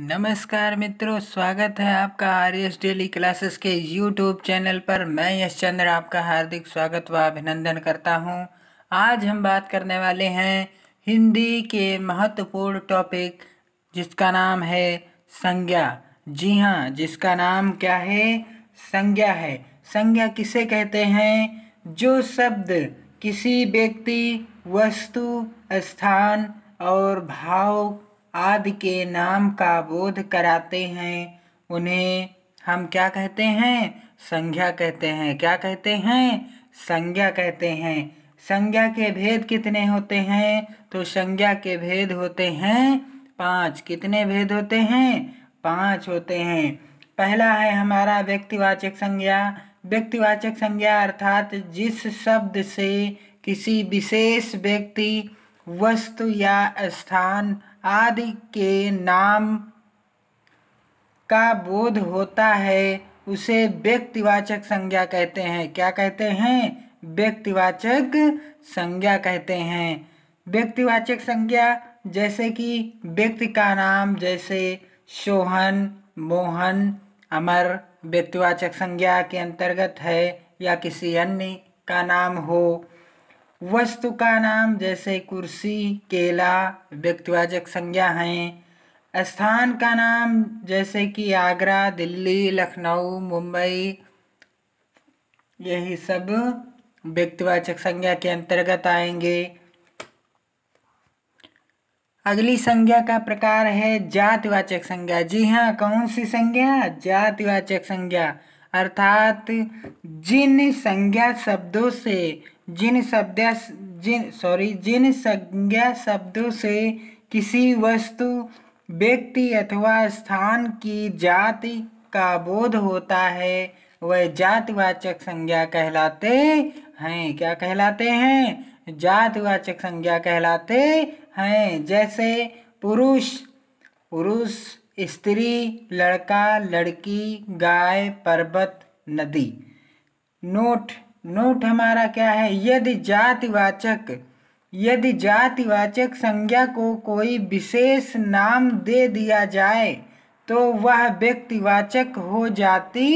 नमस्कार मित्रों स्वागत है आपका आर्यस डेली क्लासेस के यूट्यूब चैनल पर मैं यश चंद्र आपका हार्दिक स्वागत व अभिनंदन करता हूं आज हम बात करने वाले हैं हिंदी के महत्वपूर्ण टॉपिक जिसका नाम है संज्ञा जी हां जिसका नाम क्या है संज्ञा है संज्ञा किसे कहते हैं जो शब्द किसी व्यक्ति वस्तु स्थान और भाव आदि के नाम का बोध कराते हैं उन्हें हम क्या कहते हैं संज्ञा कहते हैं क्या कहते हैं संज्ञा कहते हैं संज्ञा के भेद कितने होते हैं तो संज्ञा के भेद होते हैं पांच कितने भेद होते हैं पांच होते हैं पहला है हमारा व्यक्तिवाचक संज्ञा व्यक्तिवाचक संज्ञा अर्थात जिस शब्द से किसी विशेष व्यक्ति वस्तु या स्थान आदि के नाम का बोध होता है उसे व्यक्तिवाचक संज्ञा कहते हैं क्या कहते हैं व्यक्तिवाचक संज्ञा कहते हैं व्यक्तिवाचक संज्ञा जैसे कि व्यक्ति का नाम जैसे सोहन मोहन अमर व्यक्तिवाचक संज्ञा के अंतर्गत है या किसी अन्य का नाम हो वस्तु का नाम जैसे कुर्सी केला व्यक्तिवाचक संज्ञा हैं स्थान का नाम जैसे कि आगरा दिल्ली लखनऊ मुंबई यही सब व्यक्तिवाचक संज्ञा के अंतर्गत आएंगे अगली संज्ञा का प्रकार है जातिवाचक संज्ञा जी हाँ कौन सी संज्ञा जातिवाचक संज्ञा अर्थात जिन संज्ञा शब्दों से जिन शब्द जिन सॉरी जिन संज्ञा शब्दों से किसी वस्तु व्यक्ति अथवा स्थान की जाति का बोध होता है वह जातवाचक संज्ञा कहलाते हैं क्या कहलाते हैं जातवाचक संज्ञा कहलाते हैं जैसे पुरुष पुरुष स्त्री लड़का लड़की गाय पर्वत नदी नोट नोट हमारा क्या है यदि जातिवाचक यदि जातिवाचक संज्ञा को कोई विशेष नाम दे दिया जाए तो वह व्यक्तिवाचक हो जाती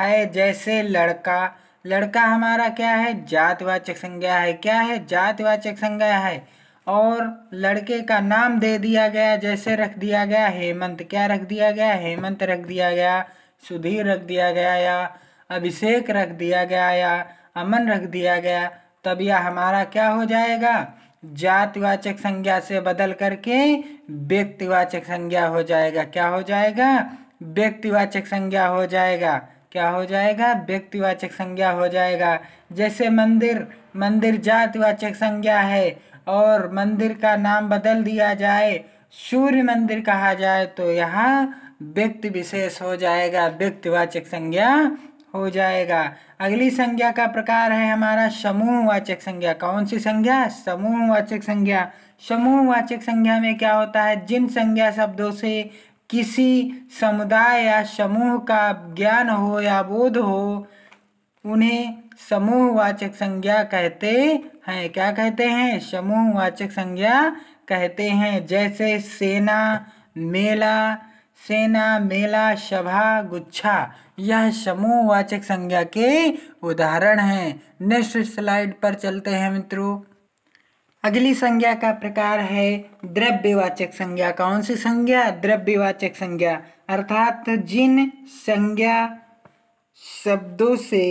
है जैसे लड़का लड़का हमारा क्या है जातिवाचक संज्ञा है क्या है जातिवाचक संज्ञा है और लड़के का नाम दे दिया गया जैसे रख दिया गया हेमंत क्या रख दिया गया हेमंत रख दिया गया सुधीर रख दिया गया या अभिषेक रख दिया गया या अमन रख दिया गया तब यह हमारा क्या हो जाएगा जातिवाचक संज्ञा से बदल करके व्यक्तिवाचक संज्ञा हो जाएगा क्या हो जाएगा व्यक्तिवाचक संज्ञा हो जाएगा क्या हो जाएगा व्यक्तिवाचक संज्ञा हो जाएगा जैसे मंदिर मंदिर जातिवाचक संज्ञा है और मंदिर का नाम बदल दिया जाए सूर्य मंदिर कहा जाए तो यहाँ व्यक्ति विशेष हो जाएगा व्यक्तिवाचक संज्ञा हो जाएगा अगली संज्ञा का प्रकार है हमारा समूहवाचक संज्ञा कौन सी संज्ञा समूहवाचक संज्ञा समूहवाचक संज्ञा में क्या होता है जिन संज्ञा शब्दों से किसी समुदाय या समूह का ज्ञान हो या बोध हो उन्हें समूहवाचक संज्ञा कहते हैं क्या कहते हैं समूहवाचक संज्ञा कहते हैं जैसे सेना मेला सेना मेला सभा गुच्छा यह समूहवाचक संज्ञा के उदाहरण हैं नेक्स्ट स्लाइड पर चलते हैं मित्रों अगली संज्ञा का प्रकार है द्रव्यवाचक संज्ञा कौन सी संज्ञा द्रव्यवाचक संज्ञा अर्थात जिन संज्ञा शब्दों से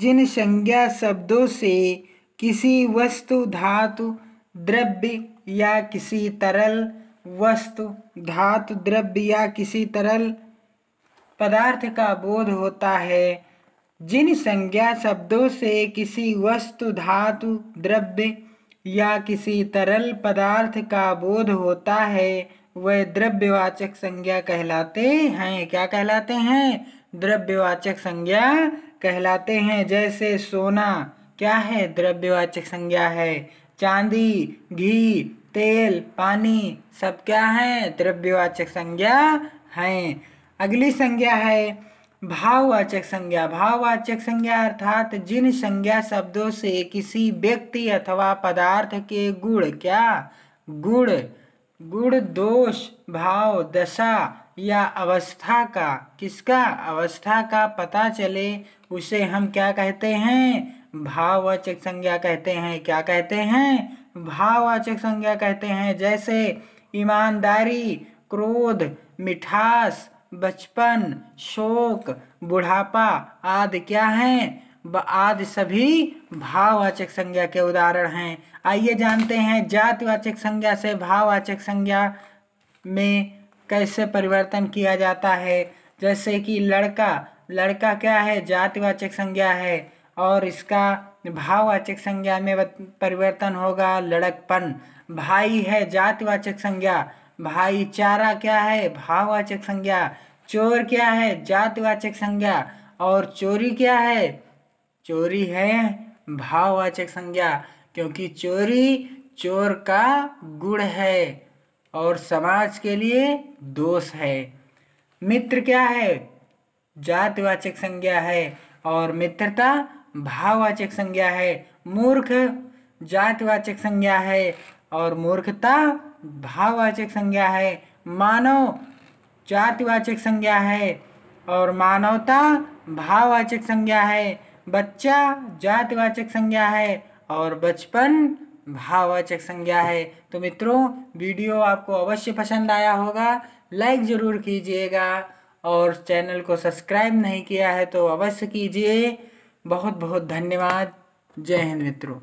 जिन संज्ञा शब्दों से किसी वस्तु धातु द्रव्य या किसी तरल वस्तु धातु द्रव्य या किसी तरल पदार्थ का बोध होता है जिन संज्ञा शब्दों से किसी वस्तु धातु द्रव्य या किसी तरल पदार्थ का बोध होता है वह द्रव्यवाचक संज्ञा कहलाते हैं क्या कहलाते हैं द्रव्यवाचक संज्ञा कहलाते हैं जैसे सोना क्या है द्रव्यवाचक संज्ञा है चांदी घी तेल पानी सब क्या हैं द्रव्यवाचक संज्ञा हैं अगली संज्ञा है भाववाचक संज्ञा भाववाचक संज्ञा अर्थात जिन संज्ञा शब्दों से किसी व्यक्ति अथवा पदार्थ के गुण क्या गुण गुण दोष भाव दशा या अवस्था का किसका अवस्था का पता चले उसे हम क्या कहते हैं भाववाचक संज्ञा कहते हैं क्या कहते हैं भाववाचक संज्ञा कहते हैं जैसे ईमानदारी क्रोध मिठास बचपन शोक बुढ़ापा आदि क्या हैं आदि सभी भाववाचक संज्ञा के उदाहरण हैं आइए जानते हैं जातिवाचक संज्ञा से भाववाचक संज्ञा में कैसे परिवर्तन किया जाता है जैसे कि लड़का लड़का क्या है जातिवाचक संज्ञा है और इसका भाववाचक संज्ञा में परिवर्तन होगा लड़कपन भाई है जातवाचक संज्ञा भाईचारा क्या है भाववाचक संज्ञा चोर क्या है जातवाचक संज्ञा और चोरी क्या है चोरी है भाववाचक संज्ञा क्योंकि चोरी चोर का गुण है और समाज के लिए दोष है मित्र क्या है जातवाचक संज्ञा है और मित्रता भाववाचक संज्ञा है मूर्ख जातवाचक संज्ञा है और मूर्खता भाववाचक संज्ञा है मानव जातिवाचक संज्ञा है और मानवता भाववाचक संज्ञा है बच्चा जातिवाचक संज्ञा है और बचपन भाववाचक संज्ञा है तो मित्रों वीडियो आपको अवश्य पसंद आया होगा लाइक ज़रूर कीजिएगा और चैनल को सब्सक्राइब नहीं किया है तो अवश्य कीजिए बहुत बहुत धन्यवाद जय हिंद मित्रों